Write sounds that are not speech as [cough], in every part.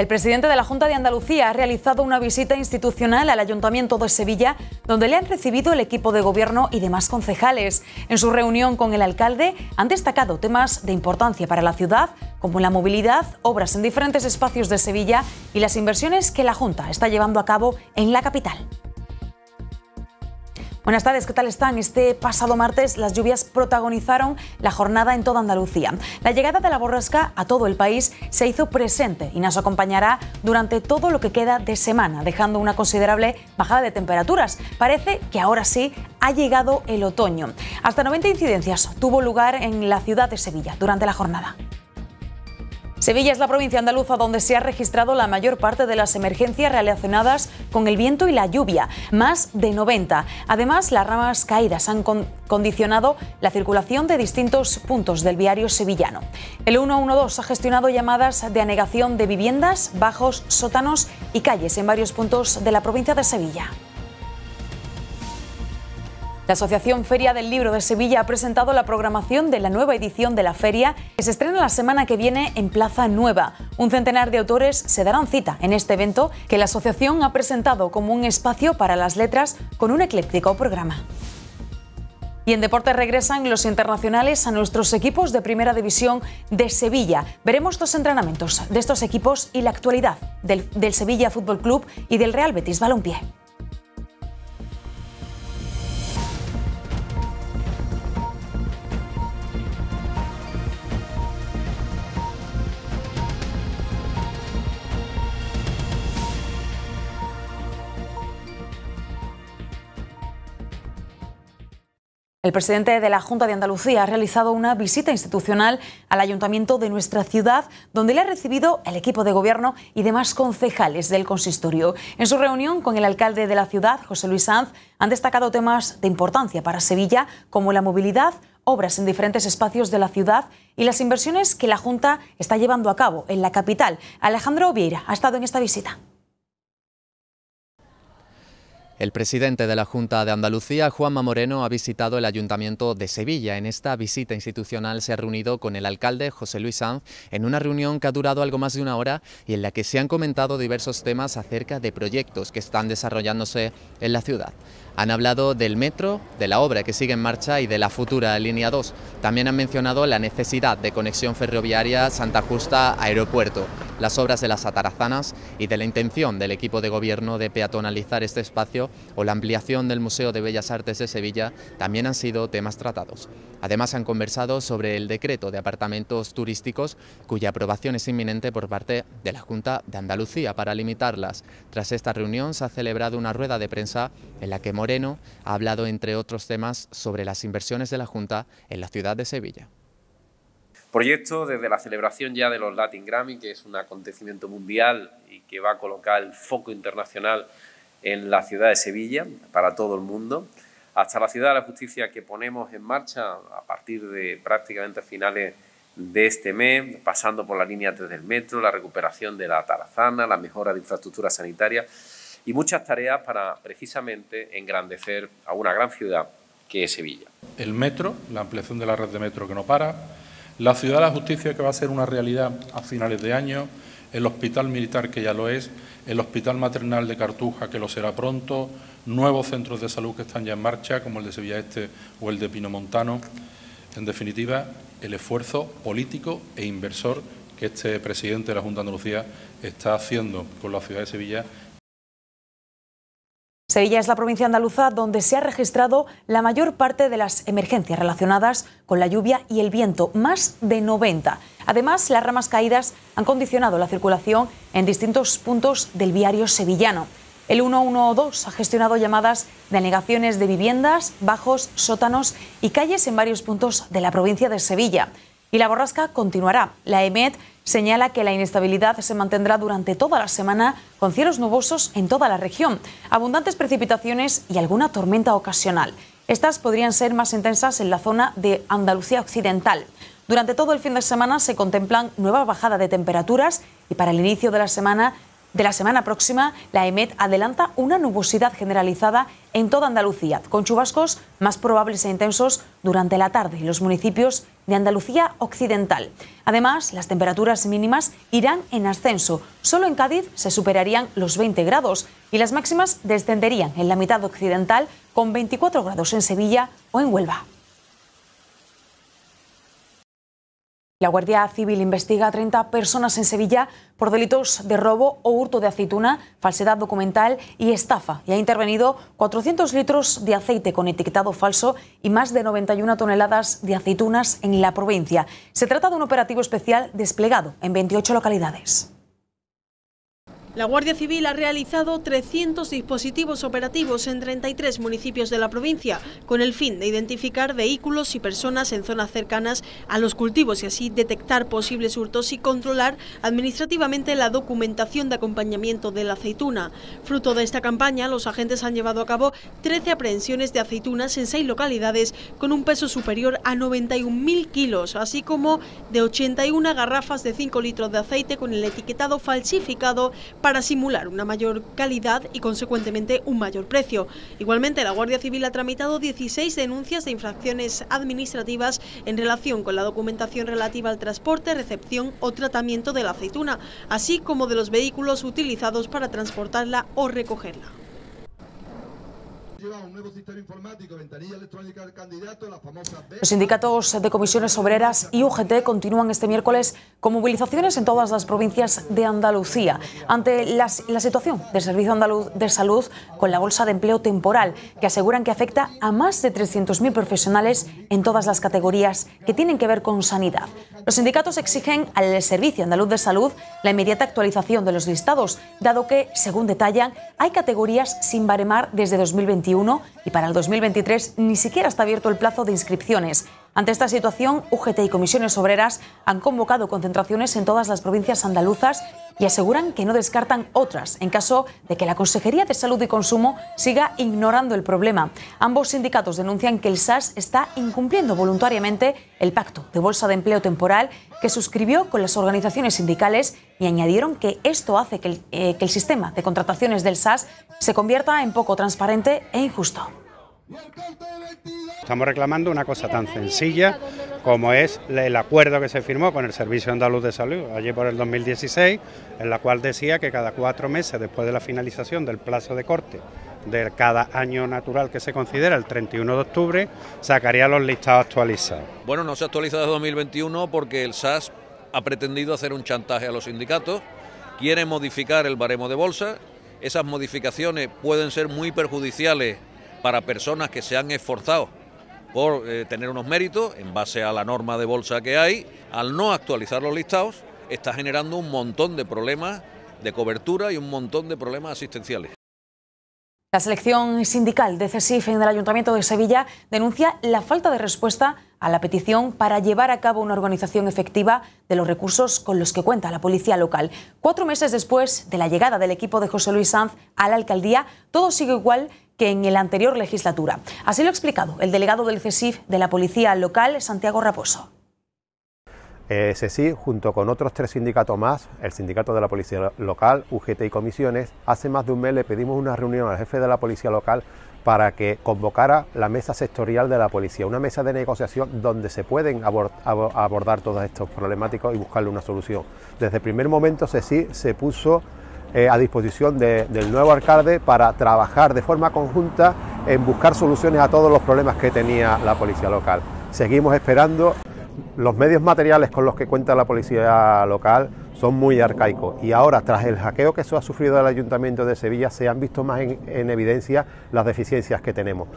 El presidente de la Junta de Andalucía ha realizado una visita institucional al Ayuntamiento de Sevilla, donde le han recibido el equipo de gobierno y demás concejales. En su reunión con el alcalde han destacado temas de importancia para la ciudad, como la movilidad, obras en diferentes espacios de Sevilla y las inversiones que la Junta está llevando a cabo en la capital. Buenas tardes, ¿qué tal están? Este pasado martes las lluvias protagonizaron la jornada en toda Andalucía. La llegada de la borrasca a todo el país se hizo presente y nos acompañará durante todo lo que queda de semana, dejando una considerable bajada de temperaturas. Parece que ahora sí ha llegado el otoño. Hasta 90 incidencias tuvo lugar en la ciudad de Sevilla durante la jornada. Sevilla es la provincia andaluza donde se ha registrado la mayor parte de las emergencias relacionadas con el viento y la lluvia, más de 90. Además, las ramas caídas han condicionado la circulación de distintos puntos del viario sevillano. El 112 ha gestionado llamadas de anegación de viviendas, bajos, sótanos y calles en varios puntos de la provincia de Sevilla. La Asociación Feria del Libro de Sevilla ha presentado la programación de la nueva edición de la feria que se estrena la semana que viene en Plaza Nueva. Un centenar de autores se darán cita en este evento que la asociación ha presentado como un espacio para las letras con un ecléctico programa. Y en deporte regresan los internacionales a nuestros equipos de Primera División de Sevilla. Veremos los entrenamientos de estos equipos y la actualidad del, del Sevilla Fútbol Club y del Real Betis Balompié. El presidente de la Junta de Andalucía ha realizado una visita institucional al ayuntamiento de nuestra ciudad, donde le ha recibido el equipo de gobierno y demás concejales del consistorio. En su reunión con el alcalde de la ciudad, José Luis Sanz, han destacado temas de importancia para Sevilla, como la movilidad, obras en diferentes espacios de la ciudad y las inversiones que la Junta está llevando a cabo en la capital. Alejandro Vieira ha estado en esta visita. El presidente de la Junta de Andalucía, Juanma Moreno, ha visitado el Ayuntamiento de Sevilla. En esta visita institucional se ha reunido con el alcalde, José Luis Sanz, en una reunión que ha durado algo más de una hora y en la que se han comentado diversos temas acerca de proyectos que están desarrollándose en la ciudad. Han hablado del metro, de la obra que sigue en marcha y de la futura línea 2. También han mencionado la necesidad de conexión ferroviaria Santa Justa Aeropuerto, las obras de las atarazanas y de la intención del equipo de gobierno de peatonalizar este espacio o la ampliación del Museo de Bellas Artes de Sevilla también han sido temas tratados. Además han conversado sobre el decreto de apartamentos turísticos cuya aprobación es inminente por parte de la Junta de Andalucía para limitarlas. Tras esta reunión se ha celebrado una rueda de prensa en la que Moreno ha hablado entre otros temas sobre las inversiones de la Junta en la ciudad de Sevilla proyecto desde la celebración ya de los Latin Grammy, que es un acontecimiento mundial y que va a colocar el foco internacional en la ciudad de Sevilla para todo el mundo. Hasta la ciudad de la justicia que ponemos en marcha a partir de prácticamente finales de este mes, pasando por la línea 3 del metro, la recuperación de la tarazana, la mejora de infraestructura sanitaria y muchas tareas para precisamente engrandecer a una gran ciudad que es Sevilla. El metro, la ampliación de la red de metro que no para, la ciudad de la justicia que va a ser una realidad a finales de año, el Hospital Militar, que ya lo es, el Hospital Maternal de Cartuja, que lo será pronto, nuevos centros de salud que están ya en marcha, como el de Sevilla Este o el de Pinomontano. En definitiva, el esfuerzo político e inversor que este presidente de la Junta de Andalucía está haciendo con la ciudad de Sevilla Sevilla es la provincia andaluza donde se ha registrado la mayor parte de las emergencias relacionadas con la lluvia y el viento, más de 90. Además, las ramas caídas han condicionado la circulación en distintos puntos del viario sevillano. El 112 ha gestionado llamadas de negaciones de viviendas, bajos, sótanos y calles en varios puntos de la provincia de Sevilla y la borrasca continuará. La EMET señala que la inestabilidad se mantendrá durante toda la semana con cielos nubosos en toda la región, abundantes precipitaciones y alguna tormenta ocasional. Estas podrían ser más intensas en la zona de Andalucía Occidental. Durante todo el fin de semana se contemplan nuevas bajadas de temperaturas y para el inicio de la semana de la semana próxima, la EMET adelanta una nubosidad generalizada en toda Andalucía, con chubascos más probables e intensos durante la tarde en los municipios de Andalucía Occidental. Además, las temperaturas mínimas irán en ascenso. Solo en Cádiz se superarían los 20 grados y las máximas descenderían en la mitad occidental con 24 grados en Sevilla o en Huelva. La Guardia Civil investiga a 30 personas en Sevilla por delitos de robo o hurto de aceituna, falsedad documental y estafa y ha intervenido 400 litros de aceite con etiquetado falso y más de 91 toneladas de aceitunas en la provincia. Se trata de un operativo especial desplegado en 28 localidades. La Guardia Civil ha realizado 300 dispositivos operativos en 33 municipios de la provincia con el fin de identificar vehículos y personas en zonas cercanas a los cultivos y así detectar posibles hurtos y controlar administrativamente la documentación de acompañamiento de la aceituna. Fruto de esta campaña, los agentes han llevado a cabo 13 aprehensiones de aceitunas en 6 localidades con un peso superior a 91.000 kilos, así como de 81 garrafas de 5 litros de aceite con el etiquetado falsificado para para simular una mayor calidad y consecuentemente un mayor precio. Igualmente, la Guardia Civil ha tramitado 16 denuncias de infracciones administrativas en relación con la documentación relativa al transporte, recepción o tratamiento de la aceituna, así como de los vehículos utilizados para transportarla o recogerla. Los sindicatos de comisiones obreras y UGT continúan este miércoles con movilizaciones en todas las provincias de Andalucía ante la situación del Servicio Andaluz de Salud con la bolsa de empleo temporal, que aseguran que afecta a más de 300.000 profesionales en todas las categorías que tienen que ver con sanidad. Los sindicatos exigen al Servicio Andaluz de Salud la inmediata actualización de los listados, dado que, según detallan, hay categorías sin baremar desde 2021 y para el 2023 ni siquiera está abierto el plazo de inscripciones. Ante esta situación, UGT y comisiones obreras han convocado concentraciones en todas las provincias andaluzas y aseguran que no descartan otras en caso de que la Consejería de Salud y Consumo siga ignorando el problema. Ambos sindicatos denuncian que el SAS está incumpliendo voluntariamente el pacto de bolsa de empleo temporal que suscribió con las organizaciones sindicales y añadieron que esto hace que el, eh, sistema de contrataciones del SAS se convierta en poco transparente e injusto. Estamos reclamando una cosa tan sencilla como es el acuerdo que se firmó con el Servicio Andaluz de Salud allí por el 2016, en la cual decía que cada cuatro meses después de la finalización del plazo de corte de cada año natural que se considera el 31 de octubre, sacaría los listados actualizados. Bueno, no se actualiza desde 2021 porque el SAS ha pretendido hacer un chantaje a los sindicatos, quiere modificar el baremo de bolsa, esas modificaciones pueden ser muy perjudiciales para personas que se han esforzado por eh, tener unos méritos en base a la norma de bolsa que hay, al no actualizar los listados, está generando un montón de problemas de cobertura y un montón de problemas asistenciales. La selección sindical de CESIF en el Ayuntamiento de Sevilla denuncia la falta de respuesta a la petición para llevar a cabo una organización efectiva de los recursos con los que cuenta la policía local. Cuatro meses después de la llegada del equipo de José Luis Sanz a la alcaldía, todo sigue igual que en la anterior legislatura. Así lo ha explicado el delegado del CESIF de la Policía Local, Santiago Raposo. Eh, junto con otros tres sindicatos más, el Sindicato de la Policía Local, UGT y Comisiones, hace más de un mes le pedimos una reunión al jefe de la Policía Local para que convocara la mesa sectorial de la policía, una mesa de negociación donde se pueden abordar todos estos problemáticos y buscarle una solución. Desde el primer momento CSIF se puso eh, a disposición del nuevo alcalde para trabajar de forma conjunta en buscar soluciones a todos los problemas que tenía la policía local. Seguimos esperando. Los medios materiales con los que cuenta la policía local son muy arcaicos y ahora tras el hackeo que se ha sufrido el ayuntamiento de Sevilla se han visto más en evidencia las deficiencias que tenemos.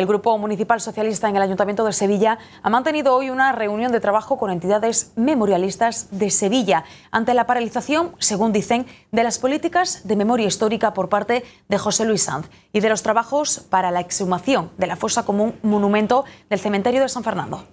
El Grupo Municipal Socialista en el Ayuntamiento de Sevilla ha mantenido hoy una reunión de trabajo con entidades memorialistas de Sevilla ante la paralización, según dicen, de las políticas de memoria histórica por parte de José Luis Sanz y de los trabajos para la exhumación de la fosa común monumento del cementerio de San Fernando.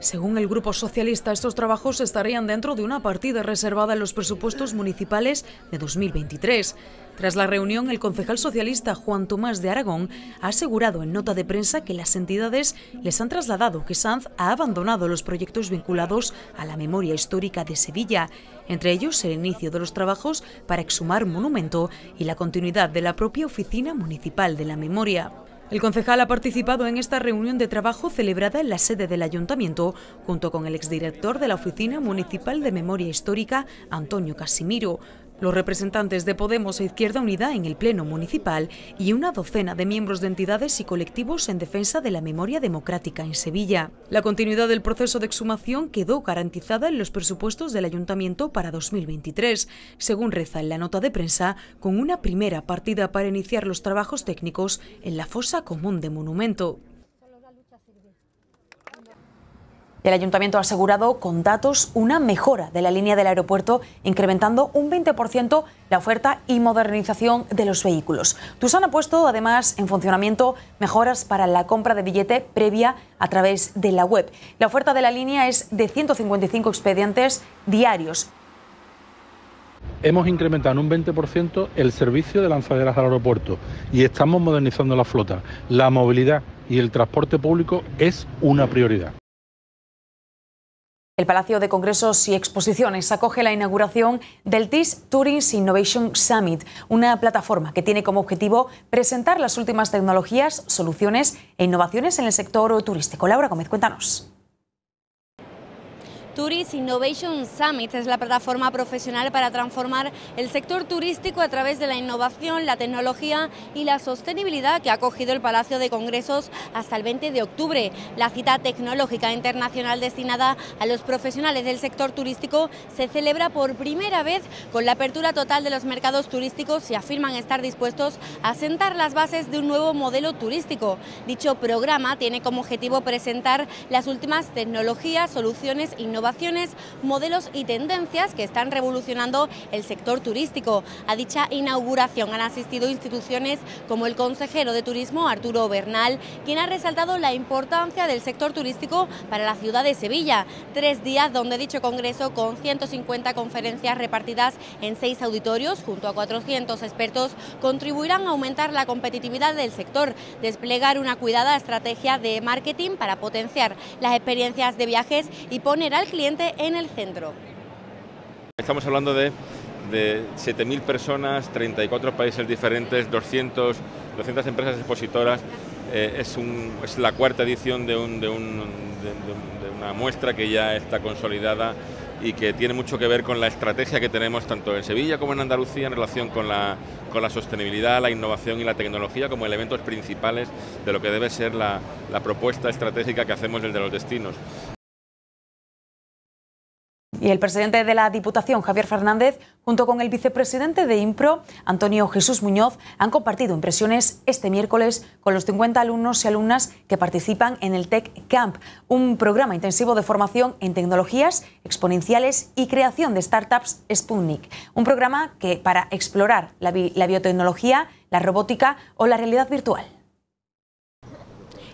Según el Grupo Socialista, estos trabajos estarían dentro de una partida reservada en los presupuestos municipales de 2023. Tras la reunión, el concejal socialista Juan Tomás de Aragón ha asegurado en nota de prensa que las entidades les han trasladado que Sanz ha abandonado los proyectos vinculados a la memoria histórica de Sevilla, entre ellos el inicio de los trabajos para exhumar monumento y la continuidad de la propia Oficina Municipal de la Memoria. El concejal ha participado en esta reunión de trabajo celebrada en la sede del Ayuntamiento, junto con el exdirector de la Oficina Municipal de Memoria Histórica, Antonio Casimiro. Los representantes de Podemos e Izquierda Unida en el Pleno Municipal y una docena de miembros de entidades y colectivos en defensa de la memoria democrática en Sevilla. La continuidad del proceso de exhumación quedó garantizada en los presupuestos del Ayuntamiento para 2023, según reza en la nota de prensa, con una primera partida para iniciar los trabajos técnicos en la fosa común de Monumento. El ayuntamiento ha asegurado con datos una mejora de la línea del aeropuerto, incrementando un 20% la oferta y modernización de los vehículos. Tusan ha puesto además en funcionamiento mejoras para la compra de billete previa a través de la web. La oferta de la línea es de 155 expedientes diarios. Hemos incrementado en un 20% el servicio de lanzaderas al aeropuerto y estamos modernizando la flota. La movilidad y el transporte público es una prioridad. El Palacio de Congresos y Exposiciones acoge la inauguración del TIS Tourist Innovation Summit, una plataforma que tiene como objetivo presentar las últimas tecnologías, soluciones e innovaciones en el sector turístico. Laura Gómez, cuéntanos. Tourist Innovation Summit es la plataforma profesional para transformar el sector turístico a través de la innovación, la tecnología y la sostenibilidad que ha acogido el Palacio de Congresos hasta el 20 de octubre. La cita tecnológica internacional destinada a los profesionales del sector turístico se celebra por primera vez con la apertura total de los mercados turísticos y afirman estar dispuestos a sentar las bases de un nuevo modelo turístico. Dicho programa tiene como objetivo presentar las últimas tecnologías, soluciones innovadoras innovaciones, modelos y tendencias que están revolucionando el sector turístico. A dicha inauguración han asistido instituciones como el consejero de Turismo Arturo Bernal, quien ha resaltado la importancia del sector turístico para la ciudad de Sevilla. Tres días donde dicho congreso con 150 conferencias repartidas en seis auditorios junto a 400 expertos contribuirán a aumentar la competitividad del sector, desplegar una cuidada estrategia de marketing para potenciar las experiencias de viajes y poner al cliente en el centro. Estamos hablando de, 7.000 personas, 34 países diferentes, 200, 200 empresas expositoras. Eh, es, la cuarta edición de, una muestra que ya está consolidada y que tiene mucho que ver con la estrategia que tenemos tanto en Sevilla como en Andalucía en relación con la, sostenibilidad, la innovación y la tecnología como elementos principales de lo que debe ser la, la propuesta estratégica que hacemos desde los destinos. Y el presidente de la Diputación, Javier Fernández, junto con el vicepresidente de IMPRO, Antonio Jesús Muñoz, han compartido impresiones este miércoles con los 50 alumnos y alumnas que participan en el Tech Camp, un programa intensivo de formación en tecnologías exponenciales y creación de startups Sputnik, un programa que para explorar la, la biotecnología, la robótica o la realidad virtual.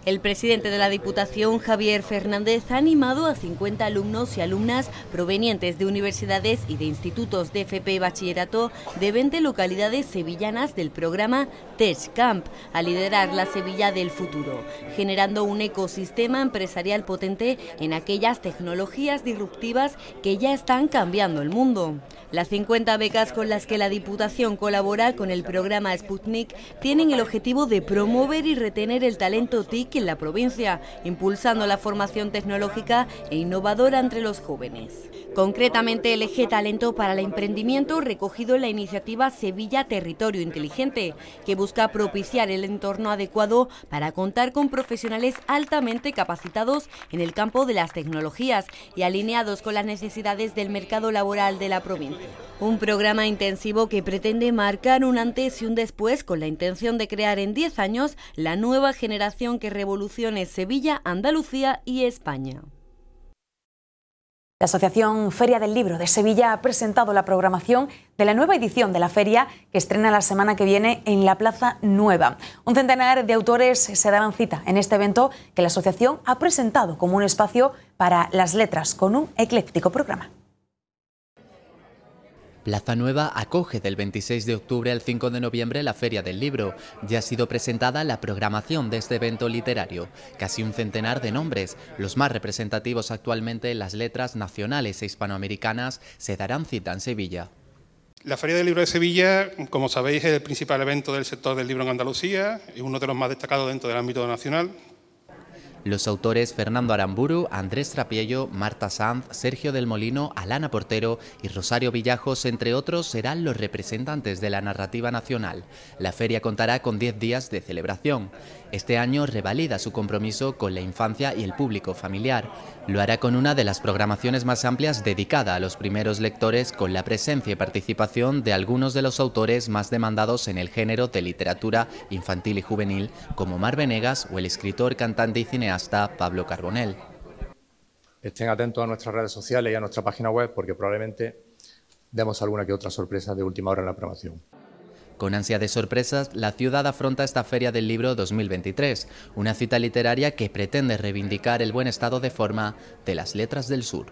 El presidente de la Diputación, Javier Fernández, ha animado a 50 alumnos y alumnas provenientes de universidades y de institutos de FP Bachillerato de 20 localidades sevillanas del programa Tech Camp a liderar la Sevilla del futuro, generando un ecosistema empresarial potente en aquellas tecnologías disruptivas que ya están cambiando el mundo. Las 50 becas con las que la Diputación colabora con el programa Sputnik tienen el objetivo de promover y retener el talento TIC en la provincia, impulsando la formación tecnológica e innovadora entre los jóvenes. Concretamente, el eje talento para el emprendimiento recogido en la iniciativa Sevilla Territorio Inteligente, que busca propiciar el entorno adecuado para contar con profesionales altamente capacitados en el campo de las tecnologías y alineados con las necesidades del mercado laboral de la provincia. Un programa intensivo que pretende marcar un antes y un después con la intención de crear en 10 años la nueva generación que revolucione Sevilla, Andalucía y España. La Asociación Feria del Libro de Sevilla ha presentado la programación de la nueva edición de la feria que estrena la semana que viene en la Plaza Nueva. Un centenar de autores se darán cita en este evento que la asociación ha presentado como un espacio para las letras con un ecléctico programa. Plaza Nueva acoge del 26 de octubre al 5 de noviembre la Feria del Libro. Ya ha sido presentada la programación de este evento literario. Casi un centenar de nombres, los más representativos actualmente en las letras nacionales e hispanoamericanas, se darán cita en Sevilla. La Feria del Libro de Sevilla, como sabéis, es el principal evento del sector del libro en Andalucía y uno de los más destacados dentro del ámbito nacional. Los autores Fernando Aramburu, Andrés Trapiello, Marta Sanz, Sergio del Molino, Alana Portero y Rosario Villajos, entre otros, serán los representantes de la narrativa nacional. La feria contará con 10 días de celebración. Este año revalida su compromiso con la infancia y el público familiar. Lo hará con una de las programaciones más amplias dedicada a los primeros lectores con la presencia y participación de algunos de los autores más demandados en el género de literatura infantil y juvenil como Mar Venegas o el escritor, cantante y cineasta Pablo Carbonell. Estén atentos a nuestras redes sociales y a nuestra página web porque probablemente demos alguna que otra sorpresa de última hora en la programación. Con ansia de sorpresas, la ciudad afronta esta Feria del Libro 2023, una cita literaria que pretende reivindicar el buen estado de forma de las letras del sur.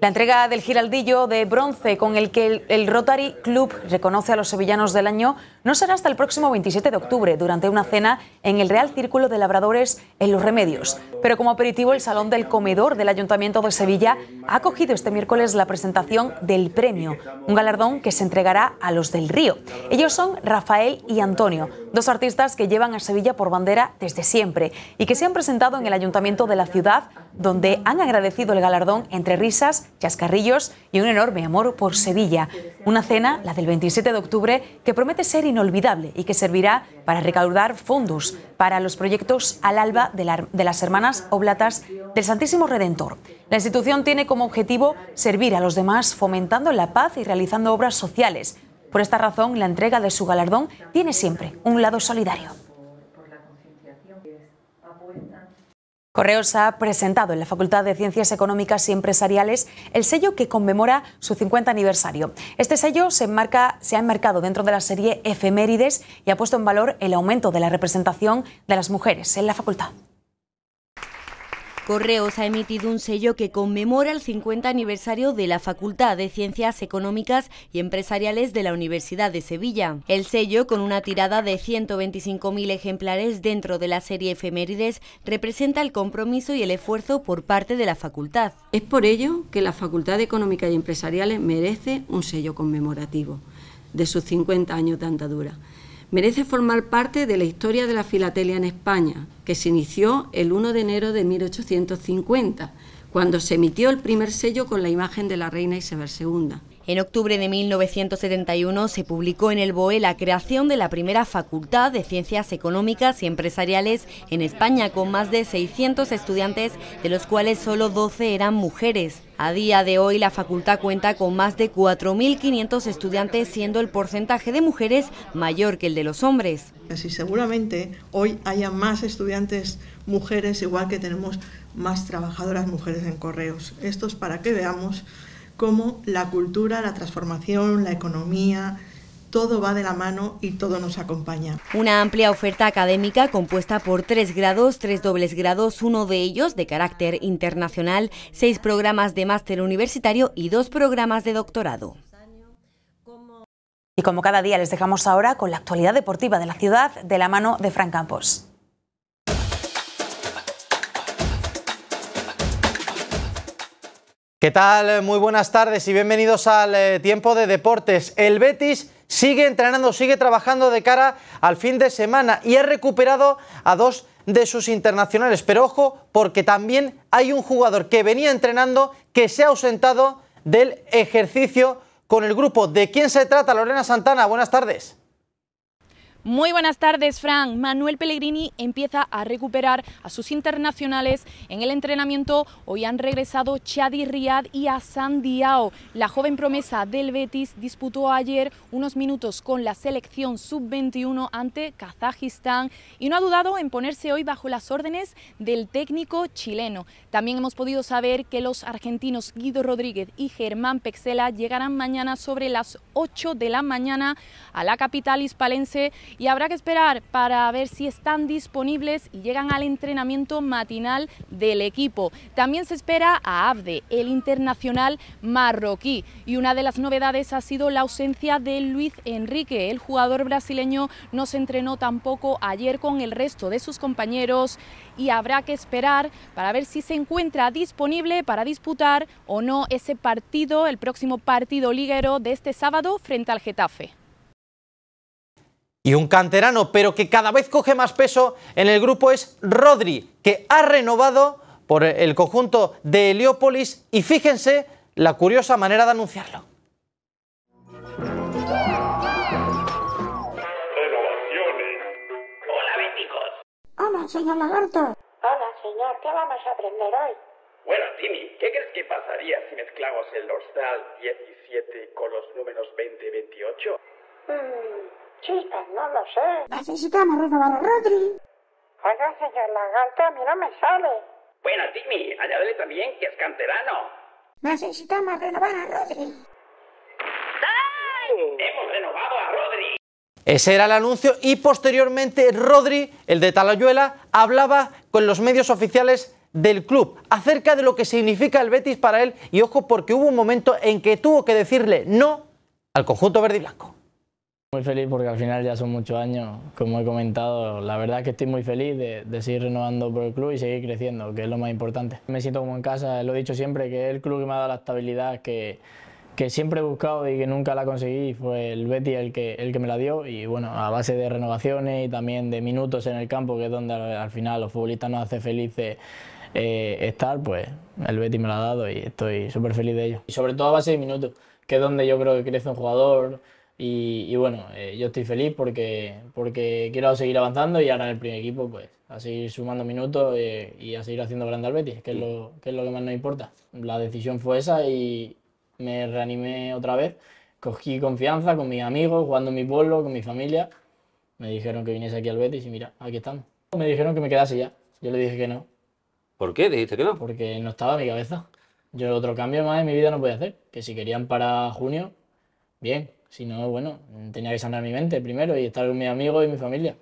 La entrega del Giraldillo de bronce con el que el Rotary Club reconoce a los sevillanos del año no será hasta el próximo 27 de octubre, durante una cena en el Real Círculo de Labradores en Los Remedios. Pero como aperitivo, el Salón del Comedor del Ayuntamiento de Sevilla ha acogido este miércoles la presentación del premio, un galardón que se entregará a los del Río. Ellos son Rafael y Antonio, dos artistas que llevan a Sevilla por bandera desde siempre y que se han presentado en el Ayuntamiento de la ciudad, donde han agradecido el galardón entre risas, chascarrillos y un enorme amor por Sevilla. Una cena, la del 27 de octubre, que promete ser inolvidable inolvidable y que servirá para recaudar fondos para los proyectos al alba de, de las Hermanas Oblatas del Santísimo Redentor. La institución tiene como objetivo servir a los demás fomentando la paz y realizando obras sociales. Por esta razón, la entrega de su galardón tiene siempre un lado solidario. Correos ha presentado en la Facultad de Ciencias Económicas y Empresariales el sello que conmemora su 50 aniversario. Este sello se, se ha enmarcado dentro de la serie Efemérides y ha puesto en valor el aumento de la representación de las mujeres en la facultad. Correos ha emitido un sello que conmemora el 50 aniversario de la Facultad de Ciencias Económicas y Empresariales de la Universidad de Sevilla. El sello, con una tirada de 125.000 ejemplares dentro de la serie Efemérides, representa el compromiso y el esfuerzo por parte de la facultad. Es por ello que la Facultad de Económica y Empresariales merece un sello conmemorativo de sus 50 años de andadura merece formar parte de la historia de la filatelia en España, que se inició el 1 de enero de 1850, cuando se emitió el primer sello con la imagen de la reina Isabel II. En octubre de 1971 se publicó en el BOE la creación de la primera Facultad de Ciencias Económicas y Empresariales en España, con más de 600 estudiantes, de los cuales solo 12 eran mujeres. A día de hoy la facultad cuenta con más de 4.500 estudiantes, siendo el porcentaje de mujeres mayor que el de los hombres. Así seguramente hoy haya más estudiantes mujeres, igual que tenemos más trabajadoras mujeres en correos. Esto es para que veamos como la cultura, la transformación, la economía, todo va de la mano y todo nos acompaña. Una amplia oferta académica compuesta por tres grados, tres dobles grados, uno de ellos de carácter internacional, seis programas de máster universitario y dos programas de doctorado. Y como cada día les dejamos ahora con la actualidad deportiva de la ciudad de la mano de Fran Campos. ¿Qué tal? Muy buenas tardes y bienvenidos al eh, tiempo de deportes. El Betis sigue entrenando, sigue trabajando de cara al fin de semana y ha recuperado a dos de sus internacionales. Pero ojo, porque también hay un jugador que venía entrenando que se ha ausentado del ejercicio con el grupo. ¿De quién se trata? Lorena Santana, buenas tardes. Muy buenas tardes, Fran. Manuel Pellegrini empieza a recuperar a sus internacionales en el entrenamiento. Hoy han regresado Chadi Riad y Hassan Diao. La joven promesa del Betis disputó ayer unos minutos con la selección sub-21 ante Kazajistán y no ha dudado en ponerse hoy bajo las órdenes del técnico chileno. También hemos podido saber que los argentinos Guido Rodríguez y Germán Pexela llegarán mañana sobre las 8 de la mañana a la capital hispalense y habrá que esperar para ver si están disponibles y llegan al entrenamiento matinal del equipo. También se espera a Abde, el internacional marroquí. Y una de las novedades ha sido la ausencia de Luis Enrique. El jugador brasileño no se entrenó tampoco ayer con el resto de sus compañeros y habrá que esperar para ver si se encuentra disponible para disputar o no ese partido, el próximo partido liguero de este sábado frente al Getafe y un canterano, pero que cada vez coge más peso en el grupo es Rodri, que ha renovado por el conjunto de Heliópolis y fíjense la curiosa manera de anunciarlo. Hola, Hola, señor Lagarto. Hola, señor, ¿qué vamos a aprender hoy? Bueno, Timmy, ¿qué crees que pasaría si mezclamos el dorsal 17 con los números 20 y 28? chistes, no lo sé. Necesitamos renovar a Rodri. Oiga, señor lagarto, a mí no me sale. Bueno, Timmy, añádele también que es canterano. Necesitamos renovar a Rodri. ¡Hemos renovado a Rodri! Ese era el anuncio y posteriormente Rodri, el de Talayuela, hablaba con los medios oficiales del club acerca de lo que significa el Betis para él y ojo porque hubo un momento en que tuvo que decirle no al conjunto verde y blanco. Muy feliz porque al final ya son muchos años, como he comentado, la verdad es que estoy muy feliz de, seguir renovando por el club y seguir creciendo, que es lo más importante. Me siento como en casa, lo he dicho siempre, que el club que me ha dado la estabilidad que, siempre he buscado y que nunca la conseguí, fue el Betty el que, el que me la dio y bueno, a base de renovaciones y también de minutos en el campo, que es donde al final los futbolistas nos hace felices eh, estar, pues el Betty me lo ha dado y estoy súper feliz de ello. Y sobre todo a base de minutos, que es donde yo creo que crece un jugador, y, bueno, eh, yo estoy feliz porque, porque quiero seguir avanzando y ahora en el primer equipo, pues a seguir sumando minutos eh, y a seguir haciendo grande al Betis, que es, lo, que es lo que más nos importa. La decisión fue esa y me reanimé otra vez. Cogí confianza con mis amigos, jugando en mi pueblo, con mi familia. Me dijeron que viniese aquí al Betis y mira, aquí estamos. Me dijeron que me quedase ya. Yo le dije que no. ¿Por qué? ¿Dijiste que no? Porque no estaba en mi cabeza. Yo otro cambio más en mi vida no podía hacer. Que si querían para junio, bien. Si no, bueno, tenía que sanar mi mente primero y estar con mis amigos y mi familia.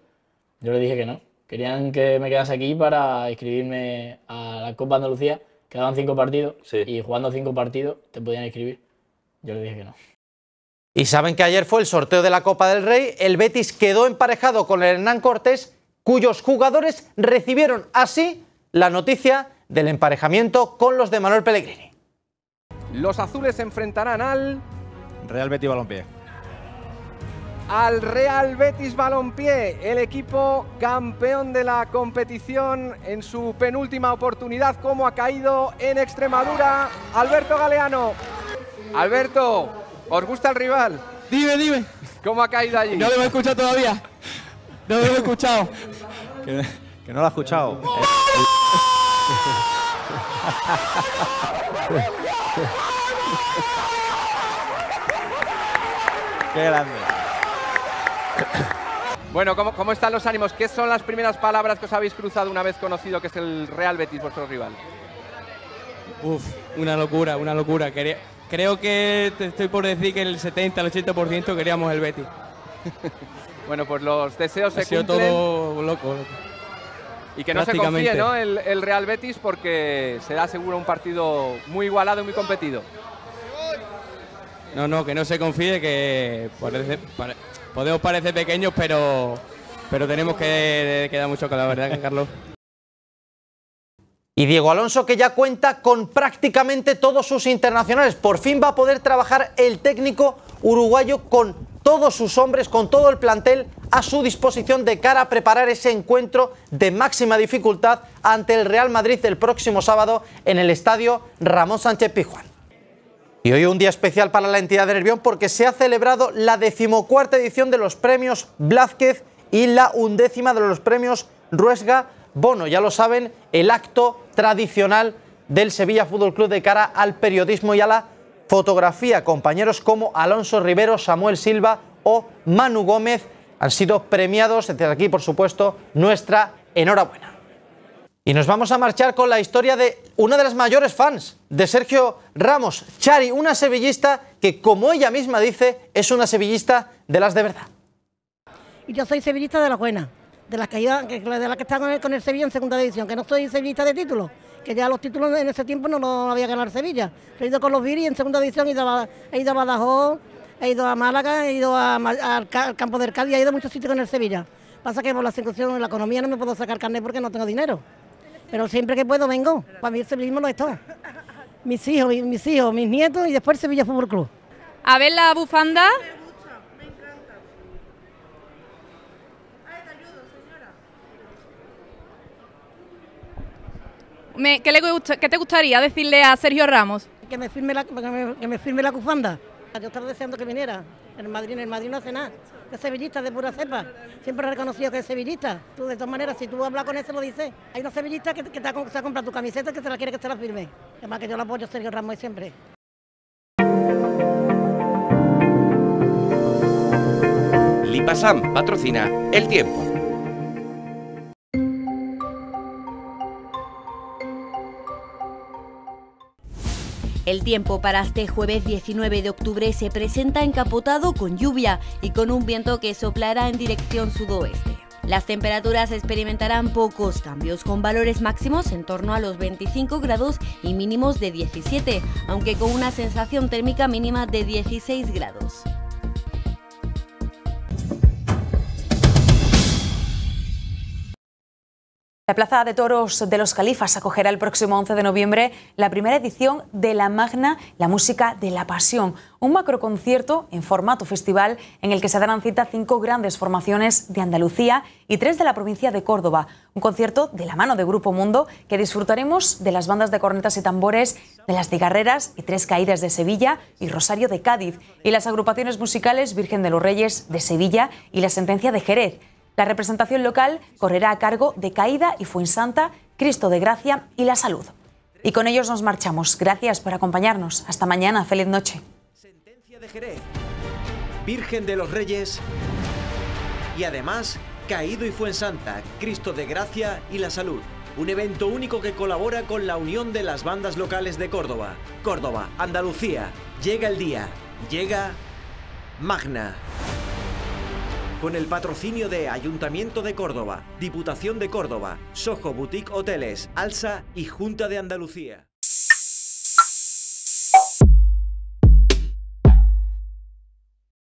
Yo le dije que no. Querían que me quedase aquí para inscribirme a la Copa Andalucía. Quedaban cinco partidos y jugando cinco partidos te podían inscribir. Yo le dije que no. Y saben que ayer fue el sorteo de la Copa del Rey. El Betis quedó emparejado con el Hernán Cortés, cuyos jugadores recibieron así la noticia del emparejamiento con los de Manuel Pellegrini. Los azules se enfrentarán al Real Betis Balompié al Real Betis Balompié, el equipo campeón de la competición en su penúltima oportunidad, como ha caído en Extremadura, Alberto Galeano. Alberto, ¿os gusta el rival? Dime, dime. ¿Cómo ha caído allí? No lo he escuchado todavía. No lo he escuchado. que, no lo ha escuchado. [laughs] Qué grande. Bueno, ¿cómo, ¿cómo, están los ánimos? ¿Qué son las primeras palabras que os habéis cruzado una vez conocido que es el Real Betis, vuestro rival? Uf, una locura, una locura. creo que te estoy por decir que el 70, el 80% queríamos el Betis. [laughs] bueno, pues los deseos ha se sido todo loco, Y que no se confíe ¿no? El, Real Betis porque será seguro un partido muy igualado y muy competido. No, no, que no se confíe, que parece, Podemos parecer pequeños, pero, pero tenemos que quedar mucho con la verdad, Carlos. Y Diego Alonso que ya cuenta con prácticamente todos sus internacionales. Por fin va a poder trabajar el técnico uruguayo con todos sus hombres, con todo el plantel a su disposición de cara a preparar ese encuentro de máxima dificultad ante el Real Madrid el próximo sábado en el estadio Ramón Sánchez Pijuan. Y hoy un día especial para la entidad de Nervión porque se ha celebrado la decimocuarta edición de los premios Blázquez y la undécima de los premios Ruesga Bono. Ya lo saben, el acto tradicional del Sevilla Fútbol Club de cara al periodismo y a la fotografía. Compañeros como Alonso Rivero, Samuel Silva o Manu Gómez han sido premiados. Desde aquí, por supuesto, nuestra enhorabuena. Y nos vamos a marchar con la historia de una de las mayores fans de Sergio Ramos, Chari, una sevillista que, como ella misma dice, es una sevillista de las de verdad. Y yo soy sevillista de las buenas, de las que, de están con el, Sevilla en segunda división, que no soy sevillista de título, que ya los títulos en ese tiempo no los había ganado Sevilla. He ido con los Viri en segunda división, he ido a, Badajoz, he ido a Málaga, he ido al, campo del Cádiz, he ido a muchos sitios con el Sevilla. Pasa que por la situación en la economía no me puedo sacar carnet porque no tengo dinero pero siempre que puedo vengo. Para mí el sevillismo no es todo. Mis hijos, mis, hijos, mis nietos y después el Sevilla Fútbol Club. A ver la bufanda. Me, ¿qué, ¿Qué te gustaría decirle a Sergio Ramos? Que me firme la, que que me firme la bufanda. Yo estaba deseando que viniera. El Madrid, el Madrid no hace nada. Es sevillista de pura cepa. Siempre he reconocido que es sevillista. Tú, de todas maneras, si tú hablas con él, se lo dices. Hay una sevillista que, que, te se ha comprado tu camiseta que se la quiere que se la firme. Además, que yo la apoyo Sergio Ramos siempre. Lipasan patrocina El Tiempo. El tiempo para este jueves 19 de octubre se presenta encapotado con lluvia y con un viento que soplará en dirección sudoeste. Las temperaturas experimentarán pocos cambios, con valores máximos en torno a los 25 grados y mínimos de 17, aunque con una sensación térmica mínima de 16 grados. La Plaza de Toros de los Califas acogerá el próximo 11 de noviembre la primera edición de La Magna, la música de la pasión, un macroconcierto en formato festival en el que se darán cita cinco grandes formaciones de Andalucía y tres de la provincia de Córdoba. Un concierto de la mano de Grupo Mundo que disfrutaremos de las bandas de cornetas y tambores de las cigarreras y tres caídas de Sevilla y Rosario de Cádiz y las agrupaciones musicales Virgen de los Reyes de Sevilla y La Sentencia de Jerez. La representación local correrá a cargo de Caída y Fuensanta, Cristo de Gracia y La Salud. Y con ellos nos marchamos. Gracias por acompañarnos. Hasta mañana. Feliz noche. Sentencia de Jerez. Virgen de los Reyes. Y además, Caído y Fuensanta, Cristo de Gracia y La Salud. Un evento único que colabora con la unión de las bandas locales de Córdoba. Córdoba, Andalucía. Llega el día. Llega Magna. Con el patrocinio de Ayuntamiento de Córdoba, Diputación de Córdoba, Soho Boutique Hoteles, Alsa y Junta de Andalucía.